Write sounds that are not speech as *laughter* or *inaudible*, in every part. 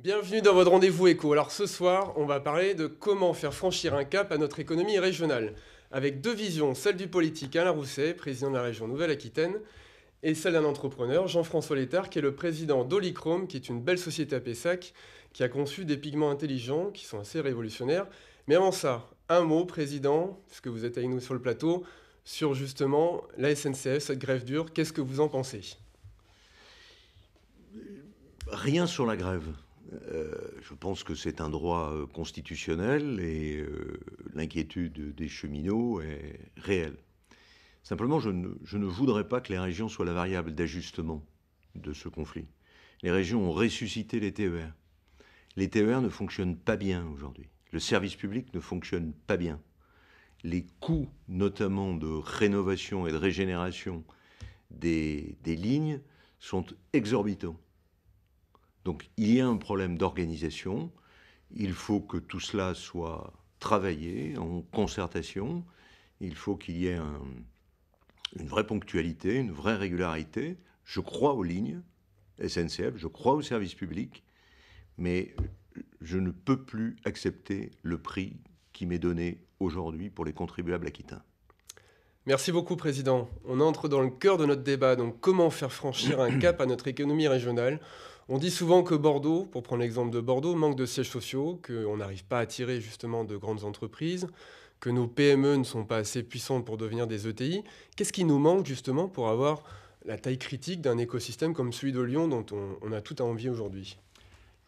Bienvenue dans votre rendez-vous éco. Alors ce soir, on va parler de comment faire franchir un cap à notre économie régionale, avec deux visions, celle du politique Alain Rousset, président de la région Nouvelle-Aquitaine, et celle d'un entrepreneur, Jean-François Létard, qui est le président d'Olicrome, qui est une belle société à Pessac, qui a conçu des pigments intelligents qui sont assez révolutionnaires. Mais avant ça, un mot, président, puisque vous êtes avec nous sur le plateau, sur justement la SNCF, cette grève dure, qu'est-ce que vous en pensez Rien sur la grève. Euh, je pense que c'est un droit euh, constitutionnel et euh, l'inquiétude des cheminots est réelle. Simplement, je ne, voudrais pas que les régions soient la variable d'ajustement de ce conflit. Les régions ont ressuscité les TER. Les TER ne fonctionnent pas bien aujourd'hui. Le service public ne fonctionne pas bien. Les coûts, notamment de rénovation et de régénération des lignes, sont exorbitants. Donc il y a un problème d'organisation, il faut que tout cela soit travaillé en concertation, il faut qu'il y ait une vraie ponctualité, une vraie régularité. Je crois aux lignes SNCF, je crois aux services publics, mais je ne peux plus accepter le prix qui m'est donné aujourd'hui pour les contribuables aquitains. Merci beaucoup, Président. On entre dans le cœur de notre débat, donc comment faire franchir un *clears throat* cap à notre économie régionale on dit souvent que Bordeaux, pour prendre l'exemple de Bordeaux, manque de sièges sociaux, qu'on n'arrive pas à attirer justement de grandes entreprises, que nos PME ne sont pas assez puissantes pour devenir des ETI. Qu'est-ce qui nous manque justement pour avoir la taille critique d'un écosystème comme celui de Lyon dont on, a tout à envier aujourd'hui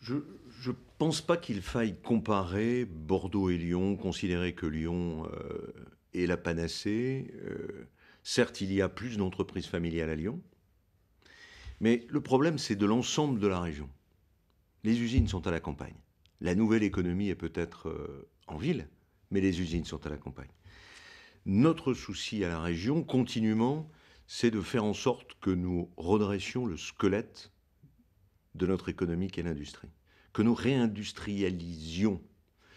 je, ne pense pas qu'il faille comparer Bordeaux et Lyon, considérer que Lyon euh, est la panacée. Euh, certes, il y a plus d'entreprises familiales à Lyon, mais le problème, c'est de l'ensemble de la région. Les usines sont à la campagne. La nouvelle économie est peut-être euh, en ville, mais les usines sont à la campagne. Notre souci à la région, continuellement, c'est de faire en sorte que nous redressions le squelette de notre économie et l'industrie, que nous réindustrialisions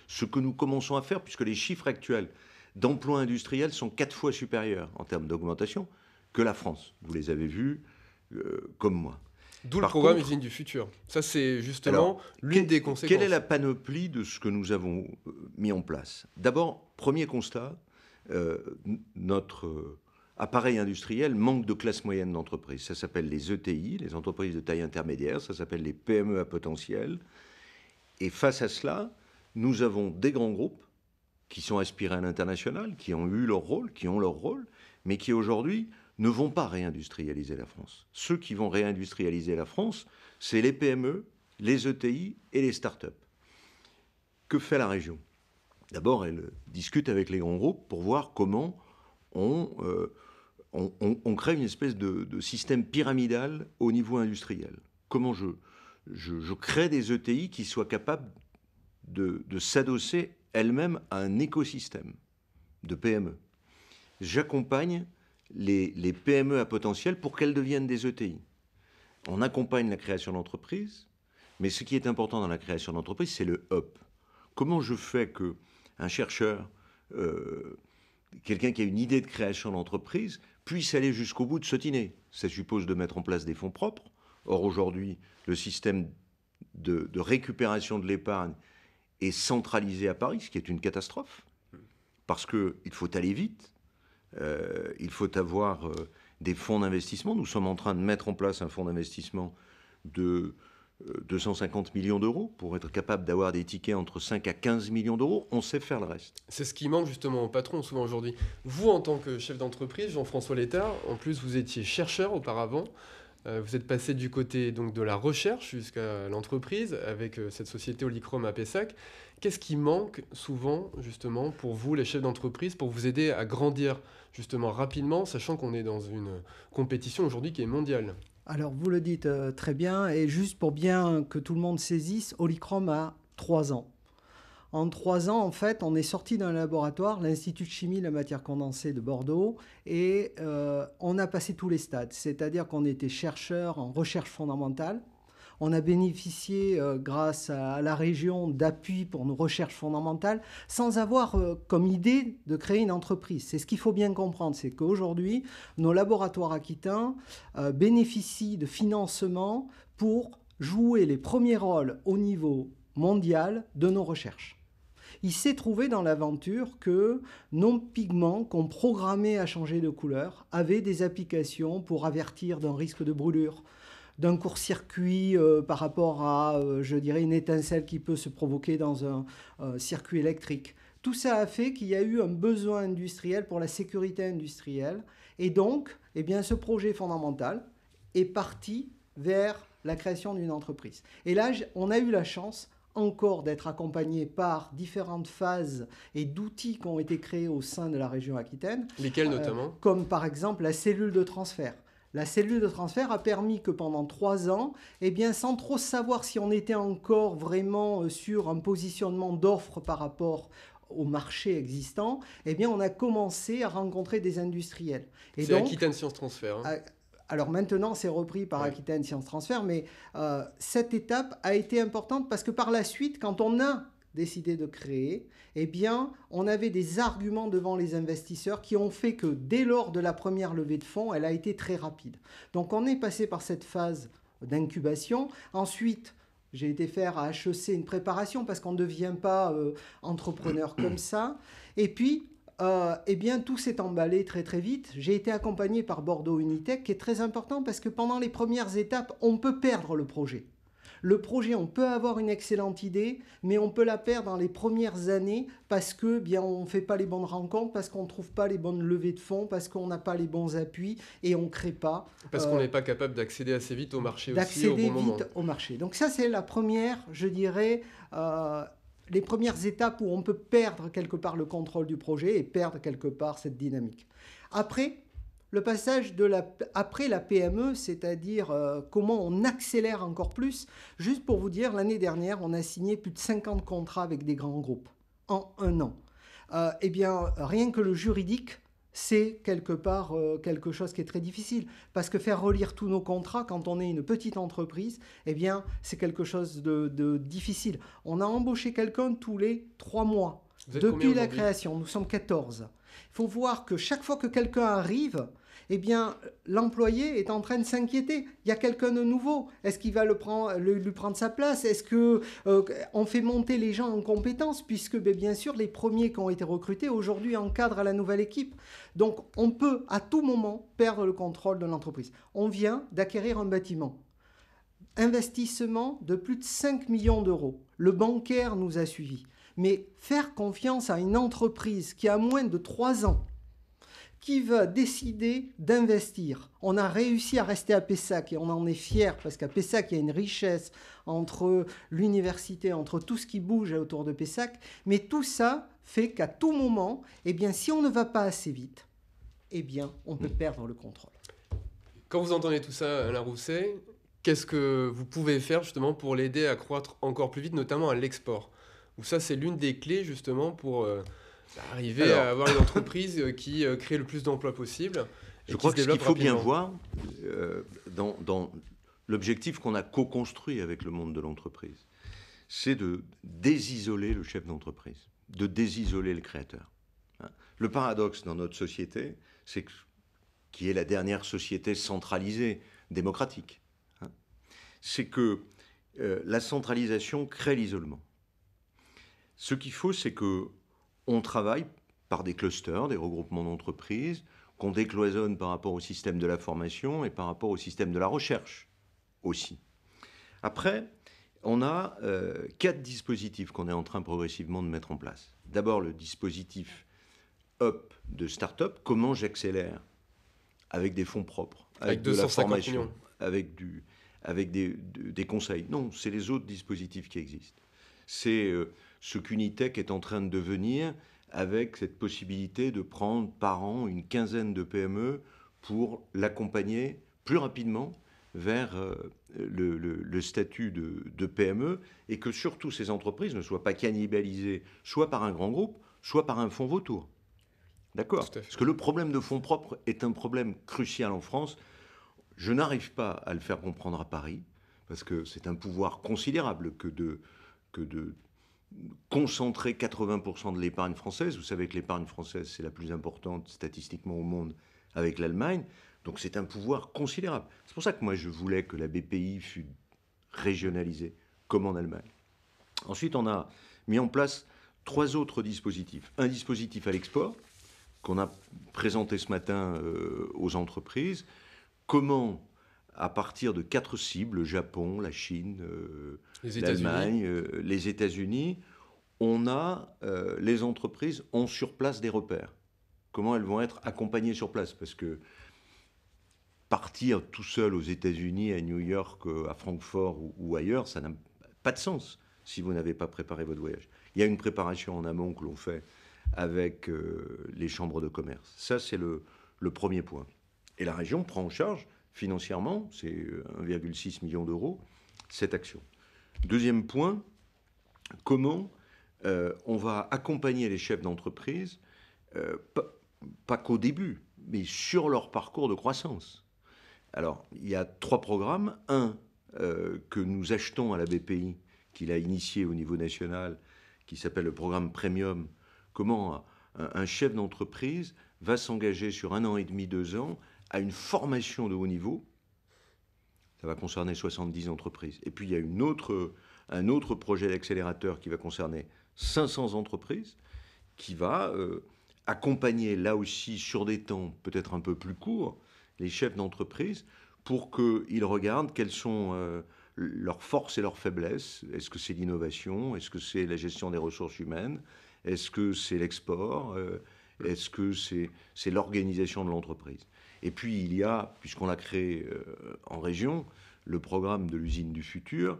ce que nous commençons à faire, puisque les chiffres actuels d'emplois industriels sont quatre fois supérieurs en termes d'augmentation que la France. Vous les avez vus, euh, comme moi. D'où le programme Usine du Futur. Ça, c'est justement l'une des conséquences. Quelle est la panoplie de ce que nous avons euh, mis en place D'abord, premier constat, euh, notre appareil industriel manque de classe moyenne d'entreprise. Ça s'appelle les ETI, les entreprises de taille intermédiaire, ça s'appelle les PME à potentiel. Et face à cela, nous avons des grands groupes qui sont aspirés à l'international, qui ont eu leur rôle, qui ont leur rôle, mais qui aujourd'hui ne vont pas réindustrialiser la France. Ceux qui vont réindustrialiser la France, c'est les PME, les ETI et les start-up. Que fait la région D'abord, elle discute avec les grands groupes pour voir comment on, euh, crée une espèce de, système pyramidal au niveau industriel. Comment je, je, crée des ETI qui soient capables de, de s'adosser elles-mêmes à un écosystème de PME. J'accompagne les, PME à potentiel pour qu'elles deviennent des ETI. On accompagne la création d'entreprise, mais ce qui est important dans la création d'entreprise, c'est le up. Comment je fais que un chercheur, euh, quelqu'un qui a une idée de création d'entreprise, puisse aller jusqu'au bout de ce tiner Ça suppose de mettre en place des fonds propres. Or, aujourd'hui, le système de récupération de l'épargne est centralisé à Paris, ce qui est une catastrophe, parce qu'il faut aller vite, euh, il faut avoir euh, des fonds d'investissement. Nous sommes en train de mettre en place un fonds d'investissement de 250 euh, millions d'euros pour être capable d'avoir des tickets entre 5 à 15 millions d'euros, on sait faire le reste. C'est ce qui manque justement aux patrons souvent aujourd'hui. Vous, en tant que chef d'entreprise, Jean-François Létard, en plus vous étiez chercheur auparavant, euh, vous êtes passé du côté donc, de la recherche jusqu'à l'entreprise avec euh, cette société Olichrome à Pessac. Qu'est-ce qui manque souvent justement pour vous, les chefs d'entreprise, pour vous aider à grandir justement rapidement, sachant qu'on est dans une compétition aujourd'hui qui est mondiale Alors vous le dites euh, très bien, et juste pour bien que tout le monde saisisse, Olichrome a trois ans. En trois ans, en fait, on est sorti d'un laboratoire, l'Institut de chimie de la matière condensée de Bordeaux, et euh, on a passé tous les stades. C'est-à-dire qu'on était chercheur en recherche fondamentale. On a bénéficié, euh, grâce à, la région, d'appui pour nos recherches fondamentales, sans avoir euh, comme idée de créer une entreprise. C'est ce qu'il faut bien comprendre, c'est qu'aujourd'hui, nos laboratoires aquitains bénéficient de financements pour jouer les premiers rôles au niveau mondial de nos recherches. Il s'est trouvé dans l'aventure que non pigments qu'on programmait à changer de couleur avaient des applications pour avertir d'un risque de brûlure, d'un court-circuit euh, par rapport à, euh, je dirais, une étincelle qui peut se provoquer dans un circuit électrique. Tout ça a fait qu'il y a eu un besoin industriel pour la sécurité industrielle. Et donc, eh bien, ce projet fondamental est parti vers la création d'une entreprise. Et là, on a eu la chance, encore d'être accompagné par différentes phases et d'outils qui ont été créés au sein de la région Aquitaine. Lesquels euh, notamment Comme par exemple la cellule de transfert. La cellule de transfert a permis que pendant trois ans, et eh bien, sans trop savoir si on était encore vraiment euh, sur un positionnement d'offre par rapport au marché existant, eh bien, on a commencé à rencontrer des industriels. C'est Aquitaine Science Transfert. Hein alors maintenant, c'est repris par Aquitaine Science Transfer, mais euh, cette étape a été importante parce que par la suite, quand on a décidé de créer, eh bien, on avait des arguments devant les investisseurs qui ont fait que dès lors de la première levée de fonds, elle a été très rapide. Donc, on est passé par cette phase d'incubation. Ensuite, j'ai été faire à HEC une préparation parce qu'on ne devient pas euh, entrepreneur comme ça. Et puis, et euh, eh bien, tout s'est emballé très très vite. J'ai été accompagné par Bordeaux Unitech, qui est très important parce que pendant les premières étapes, on peut perdre le projet. Le projet, on peut avoir une excellente idée, mais on peut la perdre dans les premières années parce que eh bien on ne fait pas les bonnes rencontres, parce qu'on ne trouve pas les bonnes levées de fonds, parce qu'on n'a pas les bons appuis et on ne crée pas. Parce qu'on euh, n'est pas capable d'accéder assez vite au marché aussi. D'accéder vite au marché. Donc ça, c'est la première, je dirais. Euh, les premières étapes où on peut perdre quelque part le contrôle du projet et perdre quelque part cette dynamique. Après, le passage de la, après la PME, c'est-à-dire euh, comment on accélère encore plus. Juste pour vous dire, l'année dernière, on a signé plus de 50 contrats avec des grands groupes en un an. Euh, eh bien, rien que le juridique, c'est quelque part euh, quelque chose qui est très difficile. Parce que faire relire tous nos contrats quand on est une petite entreprise, eh bien, c'est quelque chose de, de, difficile. On a embauché quelqu'un tous les trois mois. Depuis la création, nous sommes 14. Il faut voir que chaque fois que quelqu'un arrive, eh bien, l'employé est en train de s'inquiéter. Il y a quelqu'un de nouveau. Est-ce qu'il va lui prendre sa place Est-ce que euh, on fait monter les gens en compétences Puisque, ben, bien sûr, les premiers qui ont été recrutés aujourd'hui encadrent la nouvelle équipe. Donc, on peut à tout moment perdre le contrôle de l'entreprise. On vient d'acquérir un bâtiment. Investissement de plus de 5 millions d'euros. Le bancaire nous a suivis. Mais faire confiance à une entreprise qui a moins de 3 ans qui va décider d'investir. On a réussi à rester à Pessac et on en est fier parce qu'à Pessac, il y a une richesse entre l'université, entre tout ce qui bouge autour de Pessac. Mais tout ça fait qu'à tout moment, eh bien, si on ne va pas assez vite, eh bien, on peut mm. perdre le contrôle. Quand vous entendez tout ça, Alain Rousset, qu'est-ce que vous pouvez faire justement pour l'aider à croître encore plus vite, notamment à l'export ça, c'est l'une des clés justement pour... Euh, Arriver à avoir une entreprise euh, qui euh, crée le plus d'emplois possible. Je crois que ce qu'il faut bien voir euh, dans, l'objectif qu'on a co-construit avec le monde de l'entreprise, c'est de désisoler le chef d'entreprise, de désisoler le créateur. Hein. Le paradoxe dans notre société, c'est qui est la dernière société centralisée, démocratique, hein, c'est que la centralisation crée l'isolement. Ce qu'il faut, c'est que on travaille par des clusters, des regroupements d'entreprises, qu'on décloisonne par rapport au système de la formation et par rapport au système de la recherche aussi. Après, on a euh, quatre dispositifs qu'on est en train progressivement de mettre en place. D'abord, le dispositif up de start-up, comment j'accélère avec des fonds propres, avec, de la formation, avec, des, conseils. Non, c'est les autres dispositifs qui existent. C'est euh, ce qu'Unitech est en train de devenir avec cette possibilité de prendre par an une quinzaine de PME pour l'accompagner plus rapidement vers euh, le, statut de, PME e et que surtout ces entreprises ne soient pas cannibalisées soit par un grand groupe, soit par un fonds vautour. D'accord Parce que le problème de fonds propres est un problème crucial en France. Je n'arrive pas à le faire comprendre à Paris, parce que c'est un pouvoir considérable que de, que de concentrer 80% de l'épargne française. Vous savez que l'épargne française, c'est la plus importante statistiquement au monde avec l'Allemagne. Donc c'est un pouvoir considérable. C'est pour ça que moi, je voulais que la BPI fût régionalisée, comme en Allemagne. Ensuite, on a mis en place trois autres dispositifs. Un dispositif à l'export, qu'on a présenté ce matin euh, aux entreprises. Comment à partir de quatre cibles, le Japon, la Chine, euh, l'Allemagne, euh, les États-Unis, on a, euh, les entreprises ont sur place des repères. Comment elles vont être accompagnées sur place Parce que partir tout seul aux États-Unis, à New York, à Francfort ou, ailleurs, ça n'a pas de sens si vous n'avez pas préparé votre voyage. Il y a une préparation en amont que l'on fait avec les chambres de commerce. Ça, c'est le premier point. Et la région prend en charge financièrement, c'est 1,6 euh, million d'euros, cette action. Deuxième point, comment euh, on va accompagner les chefs d'entreprise, euh, pas, qu'au début, mais sur leur parcours de croissance. Alors, il y a trois programmes. Un que nous achetons à la BPI, qu'il a initié au niveau national, qui s'appelle le programme Premium. Comment un chef d'entreprise va s'engager sur un an et demi, deux ans, à une formation de haut niveau. Ça va concerner 70 entreprises. Et puis il y a une autre, un autre projet d'accélérateur qui va concerner 500 entreprises, qui va euh, accompagner là aussi sur des temps peut-être un peu plus courts les chefs d'entreprise pour qu'ils regardent quelles sont euh, leurs forces et leurs faiblesses. Est-ce que c'est l'innovation Est-ce que c'est la gestion des ressources humaines Est-ce que c'est l'export euh, Est-ce que c'est l'organisation de l'entreprise et puis il y a, puisqu'on l'a créé euh, en région, le programme de l'usine du futur,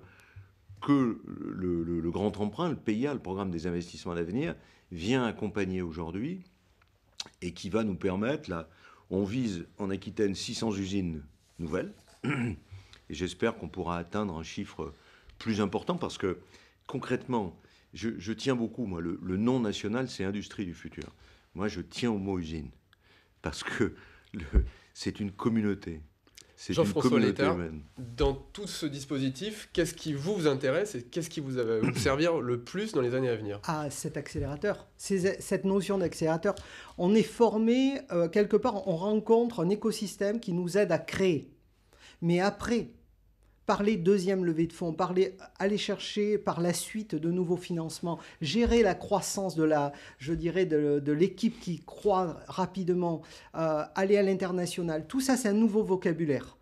que le, grand emprunt, le PIA, le programme des investissements à l'avenir, vient accompagner aujourd'hui et qui va nous permettre, là, on vise en Aquitaine 600 usines nouvelles, *clears throat* et j'espère qu'on pourra atteindre un chiffre plus important parce que concrètement, je, tiens beaucoup, moi, le nom national, c'est industrie du futur. Moi, je tiens au mot usine parce que c'est une communauté. C'est Jean-François dans tout ce dispositif, qu'est-ce qui vous, intéresse et qu'est-ce qui vous va vous *coughs* servir le plus dans les années à venir Ah, cet accélérateur, cette notion d'accélérateur. On est formé, euh, quelque part, on rencontre un écosystème qui nous aide à créer. Mais après, parler deuxième levée de fonds, parler, aller chercher par la suite de nouveaux financements, gérer la croissance de la, je dirais, de, l'équipe qui croît rapidement, euh, aller à l'international, tout ça c'est un nouveau vocabulaire.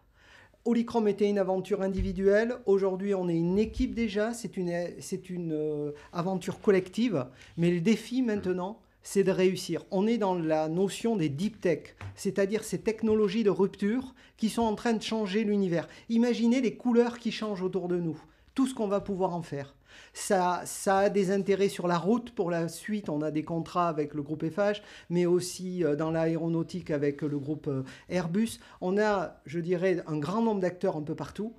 Olicrom était une aventure individuelle. Aujourd'hui, on est une équipe déjà. C'est une, c'est une euh, aventure collective. Mais le défi mmh. maintenant, c'est de réussir. On est dans la notion des deep tech, c'est-à-dire ces technologies de rupture qui sont en train de changer l'univers. Imaginez les couleurs qui changent autour de nous, tout ce qu'on va pouvoir en faire. Ça, ça a des intérêts sur la route pour la suite. On a des contrats avec le groupe Eiffage, mais aussi euh, dans l'aéronautique avec le groupe euh, Airbus. On a, je dirais, un grand nombre d'acteurs un peu partout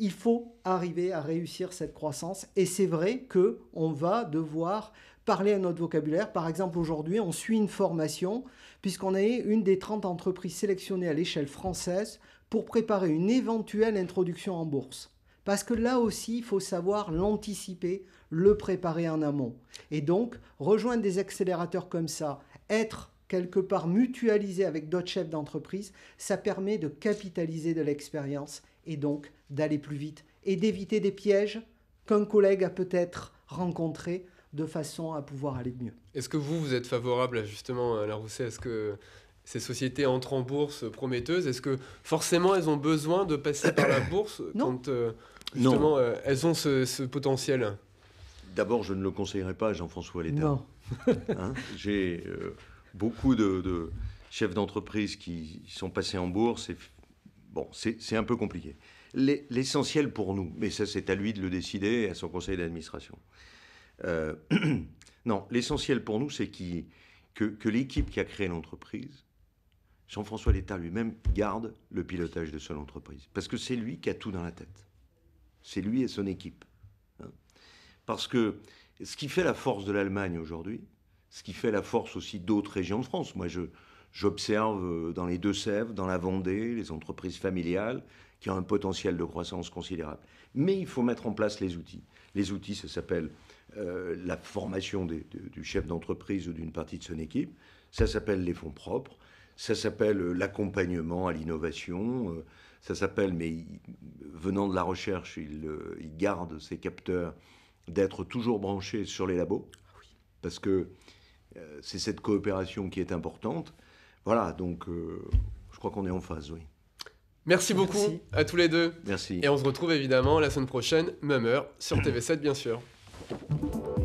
il faut arriver à réussir cette croissance et c'est vrai que on va devoir parler à notre vocabulaire. Par exemple, aujourd'hui, on suit une formation puisqu'on est une des 30 entreprises sélectionnées à l'échelle française pour préparer une éventuelle introduction en bourse. Parce que là aussi, il faut savoir l'anticiper, le préparer en amont. Et donc, rejoindre des accélérateurs comme ça, être quelque part mutualisé avec d'autres chefs d'entreprise, ça permet de capitaliser de l'expérience et donc d'aller plus vite et d'éviter des pièges qu'un collègue a peut-être rencontrés de façon à pouvoir aller mieux. Est-ce que vous, vous êtes favorable justement euh, à la Rousset Est-ce que ces sociétés entrent en bourse prometteuses Est-ce que forcément elles ont besoin de passer par la bourse *coughs* non. quand euh, euh, elles ont ce, potentiel D'abord, je ne le conseillerais pas à Jean-François Létard. Non. *laughs* Hein, j'ai beaucoup de, chefs d'entreprise qui sont passés en bourse et bon, c'est un peu compliqué. L'essentiel pour nous, mais ça c'est à lui de le décider et à son conseil d'administration, euh, *clears throat* non, l'essentiel pour nous, c'est que, que l'équipe qui a créé l'entreprise, Jean-François Létard lui-même, garde le pilotage de son entreprise. Parce que c'est lui qui a tout dans la tête. C'est lui et son équipe. Hein. Parce que ce qui fait la force de l'Allemagne aujourd'hui, ce qui fait la force aussi d'autres régions de France. Moi, je j'observe euh, dans les Deux-Sèvres, dans la Vendée, les entreprises familiales qui ont un potentiel de croissance considérable. Mais il faut mettre en place les outils. Les outils, ça s'appelle euh, la formation du chef d'entreprise ou d'une partie de son équipe. Ça s'appelle les fonds propres, ça s'appelle euh, l'accompagnement à l'innovation, euh, ça s'appelle, mais venant de la recherche, il, garde ses capteurs d'être toujours branchés sur les labos, ah parce que c'est cette coopération qui est importante. Voilà, donc je crois qu'on est en phase, oui. Merci beaucoup à tous les deux. Merci. Et on se retrouve évidemment la semaine prochaine, même heure, sur TV7 *clears throat* bien sûr. Thank you.